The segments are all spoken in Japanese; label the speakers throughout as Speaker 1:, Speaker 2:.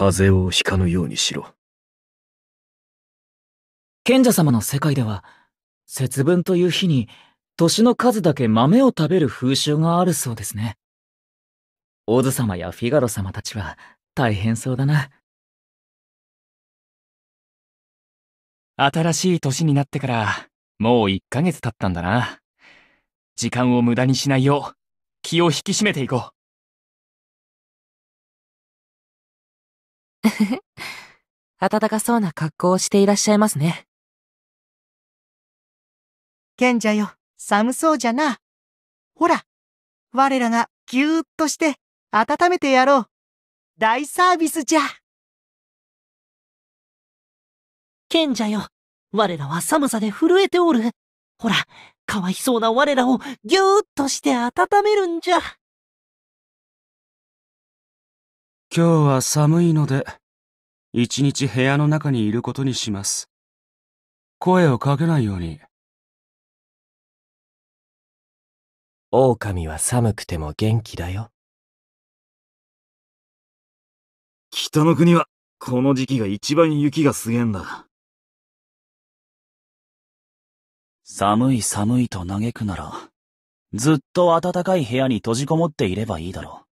Speaker 1: 風邪をひかぬようにしろ。賢者様の世界では、節分という日に、年の数だけ豆を食べる風習があるそうですね。オズ様やフィガロ様たちは、大変そうだな。新しい年になってから、もう1ヶ月経ったんだな。時間を無駄にしないよう、気を引き締めていこう。暖かそうな格好をしていらっしゃいますね。賢者よ、寒そうじゃな。ほら、我らがぎゅーっとして温めてやろう。大サービスじゃ。賢者よ、我らは寒さで震えておる。ほら、かわいそうな我らをぎゅーっとして温めるんじゃ。今日は寒いので、一日部屋の中にいることにします。声をかけないように。狼は寒くても元気だよ。北の国は、この時期が一番雪がすげえんだ。寒い寒いと嘆くなら、ずっと暖かい部屋に閉じこもっていればいいだろう。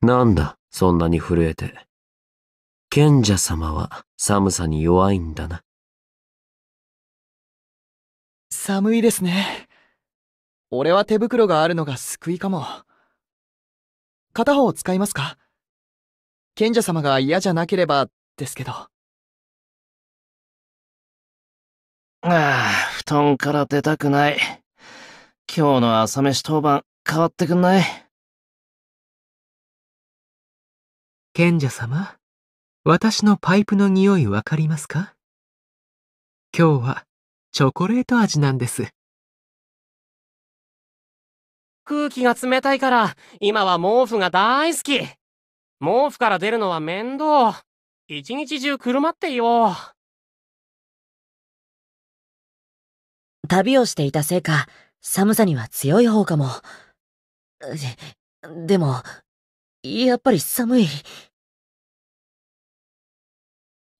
Speaker 1: なんだ、そんなに震えて。賢者様は寒さに弱いんだな。寒いですね。俺は手袋があるのが救いかも。片方使いますか賢者様が嫌じゃなければですけど。ああ、布団から出たくない。今日の朝飯当番変わってくんない賢者様、私のパイプの匂いわかりますか今日はチョコレート味なんです。空気が冷たいから、今は毛布が大好き。毛布から出るのは面倒。一日中車ってよ。旅をしていたせいか、寒さには強い方かも。でも、やっぱり寒い。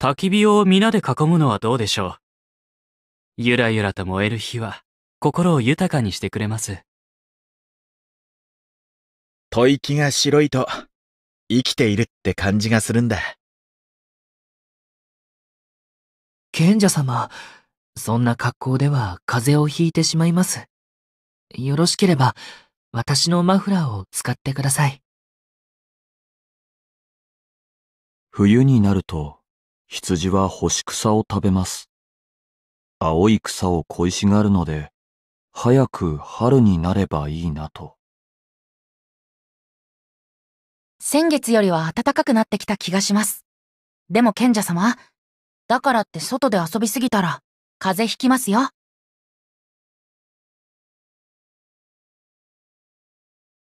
Speaker 1: 焚き火を皆で囲むのはどうでしょう。ゆらゆらと燃える火は、心を豊かにしてくれます。吐息が白いと、生きているって感じがするんだ。賢者様、そんな格好では風邪をひいてしまいます。よろしければ、私のマフラーを使ってください。冬になると、羊は干し草を食べます。青い草を恋しがるので、早く春になればいいなと。先月よりは暖かくなってきた気がします。でも賢者様、だからって外で遊びすぎたら、風邪ひきますよ。